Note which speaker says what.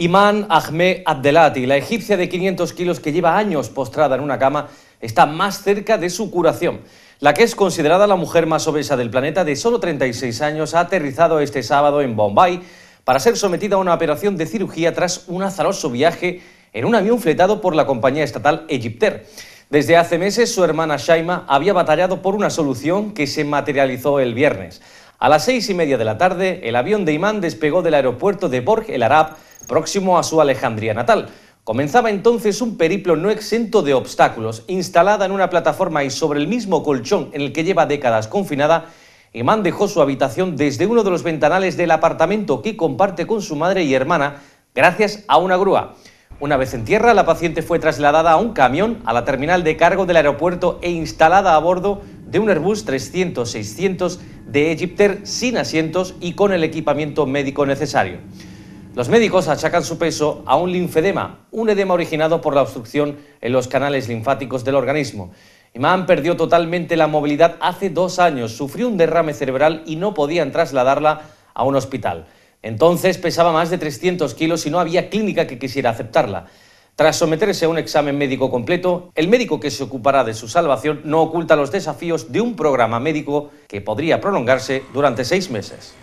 Speaker 1: Iman Ahmed Abdelati, la egipcia de 500 kilos que lleva años postrada en una cama, está más cerca de su curación. La que es considerada la mujer más obesa del planeta, de solo 36 años, ha aterrizado este sábado en Bombay para ser sometida a una operación de cirugía tras un azaroso viaje en un avión fletado por la compañía estatal Egyptair. Desde hace meses, su hermana Shaima había batallado por una solución que se materializó el viernes. A las seis y media de la tarde, el avión de Imán despegó del aeropuerto de Borg el Arab próximo a su Alejandría natal. Comenzaba entonces un periplo no exento de obstáculos, instalada en una plataforma y sobre el mismo colchón en el que lleva décadas confinada, Imán dejó su habitación desde uno de los ventanales del apartamento que comparte con su madre y hermana gracias a una grúa. Una vez en tierra, la paciente fue trasladada a un camión a la terminal de cargo del aeropuerto e instalada a bordo de un Airbus 300-600 de Egypter sin asientos y con el equipamiento médico necesario. Los médicos achacan su peso a un linfedema, un edema originado por la obstrucción en los canales linfáticos del organismo. Imán perdió totalmente la movilidad hace dos años, sufrió un derrame cerebral y no podían trasladarla a un hospital. Entonces pesaba más de 300 kilos y no había clínica que quisiera aceptarla. Tras someterse a un examen médico completo, el médico que se ocupará de su salvación no oculta los desafíos de un programa médico que podría prolongarse durante seis meses.